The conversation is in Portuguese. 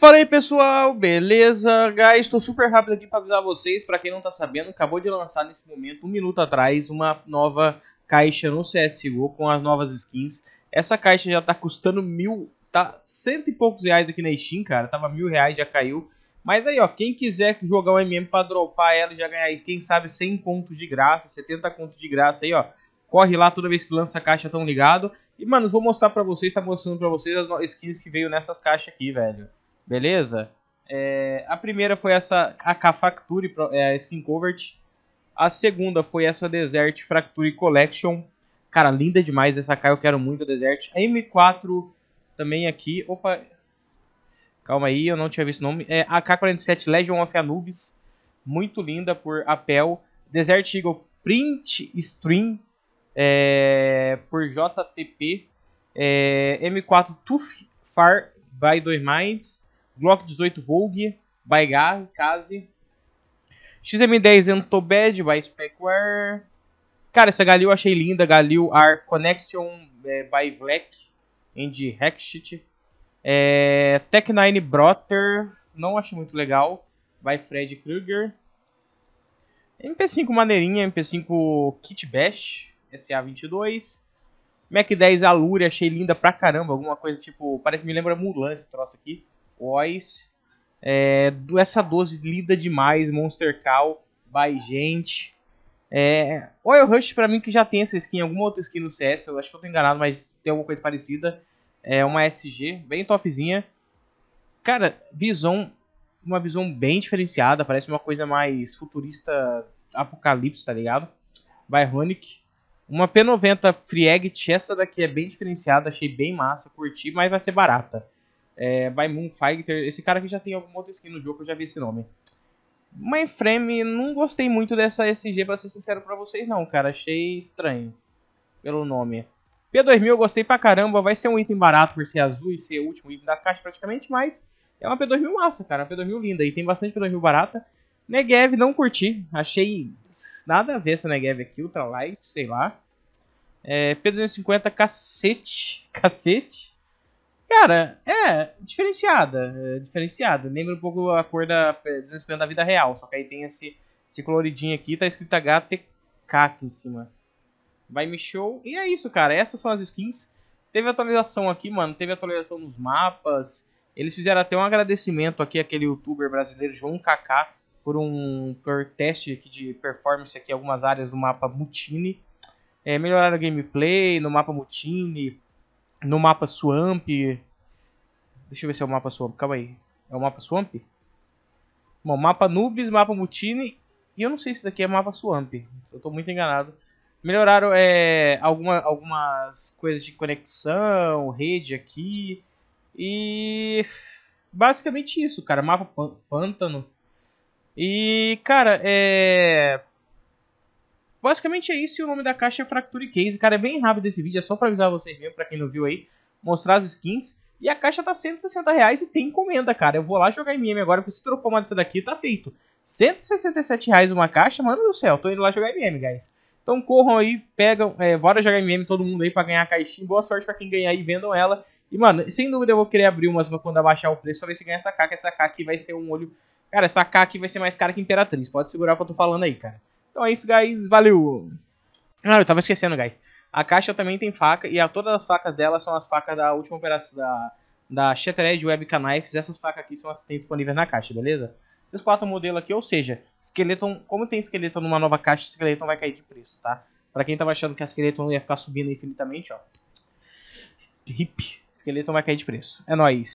Fala aí pessoal, beleza? Guys, estou super rápido aqui para avisar vocês, para quem não está sabendo, acabou de lançar nesse momento, um minuto atrás, uma nova caixa no CSGO com as novas skins. Essa caixa já está custando mil, tá cento e poucos reais aqui na Steam, cara, tava mil reais, já caiu. Mas aí ó, quem quiser jogar o MM para dropar ela e já ganhar, quem sabe 100 pontos de graça, 70 pontos de graça aí ó, corre lá toda vez que lança a caixa, tão ligado. E mano, vou mostrar para vocês, tá mostrando para vocês as skins que veio nessas caixas aqui, velho. Beleza? É, a primeira foi essa AK Facture, é, a Skin Covert. A segunda foi essa Desert Fracture Collection. Cara, linda demais essa AK, eu quero muito a Desert. A M4 também aqui. Opa, calma aí, eu não tinha visto o nome. É AK-47 Legion of Anubis. Muito linda por Apel. Desert Eagle Print Stream é, por JTP. É, M4 Too Far by Dois Minds. Glock 18 Vogue by Gazi, XM10 Entobed by Specware. Cara, essa Galil eu achei linda. Galil Ar Connection é, by Black Andy Hackshit. É, Tech9 Brother. Não achei muito legal. By Fred Krueger. MP5 maneirinha. MP5 Kit Bash. SA22. Mac 10 Alure. Achei linda pra caramba. Alguma coisa tipo. Parece me lembra Mulan esse troço aqui. Ois. É, essa 12 lida demais, Monster Call, by gente. É, Oil Rush para mim que já tem essa skin, alguma outra skin no CS, eu acho que eu tô enganado, mas tem alguma coisa parecida. É uma SG, bem topzinha. Cara, Bison, uma visão bem diferenciada, parece uma coisa mais futurista, apocalipse, tá ligado? Byronic. Uma P90 Free Egg, essa daqui é bem diferenciada, achei bem massa, curti, mas vai ser barata é, by Moon Fighter. Esse cara que já tem alguma outra skin no jogo, eu já vi esse nome. Mainframe, não gostei muito dessa SG, pra ser sincero pra vocês não, cara. Achei estranho pelo nome. P2000 eu gostei pra caramba, vai ser um item barato por ser azul e ser o último item da caixa praticamente, mas é uma P2000 massa, cara, uma P2000 linda e tem bastante P2000 barata. Negev não curti, achei nada a ver essa Negev aqui, Ultralight, sei lá. É, P250 cacete, cacete. Cara, é diferenciada, é diferenciada. Lembra um pouco a cor da é, desesperando da vida real, só que aí tem esse, esse coloridinho aqui, tá escrito HTK aqui em cima. Vai me show. E é isso, cara. Essas são as skins. Teve atualização aqui, mano. Teve atualização nos mapas. Eles fizeram até um agradecimento aqui àquele youtuber brasileiro João Kaká por um por teste aqui de performance aqui em algumas áreas do mapa Mutine. É, melhoraram o gameplay no mapa Mutine, no mapa Swamp. Deixa eu ver se é o mapa Swamp, calma aí. É o mapa Swamp? Bom, mapa Nubes, mapa Mutine. E eu não sei se daqui é mapa Swamp. Eu tô muito enganado. Melhoraram é, alguma, algumas coisas de conexão, rede aqui. E basicamente isso, cara. Mapa pântano. E, cara, é. Basicamente é isso. E o nome da caixa é Fracture Case. Cara, é bem rápido esse vídeo. É só pra avisar vocês mesmo, pra quem não viu aí. Mostrar as skins. E a caixa tá 160 reais e tem encomenda, cara. Eu vou lá jogar MM agora, porque se trocou uma dessa daqui, tá feito. 167 reais uma caixa, mano do céu. Tô indo lá jogar MM, guys. Então corram aí, pegam, é, bora jogar MM todo mundo aí pra ganhar a caixinha. Boa sorte pra quem ganhar e vendam ela. E, mano, sem dúvida eu vou querer abrir umas quando abaixar o preço pra ver se ganha essa K, que essa K aqui vai ser um olho... Cara, essa K aqui vai ser mais cara que Imperatriz. Pode segurar o que eu tô falando aí, cara. Então é isso, guys. Valeu! Ah, eu tava esquecendo, guys. A caixa também tem faca e a, todas as facas dela são as facas da última operação da, da Shattered Web Knives. Essas facas aqui são as que tem disponíveis na caixa, beleza? Esses quatro modelos aqui, ou seja, esqueleto como tem esqueleto numa nova caixa, esqueleto vai cair de preço, tá? Pra quem tava achando que a esqueleto ia ficar subindo infinitamente, ó. Hip. esqueleto vai cair de preço. É nóis.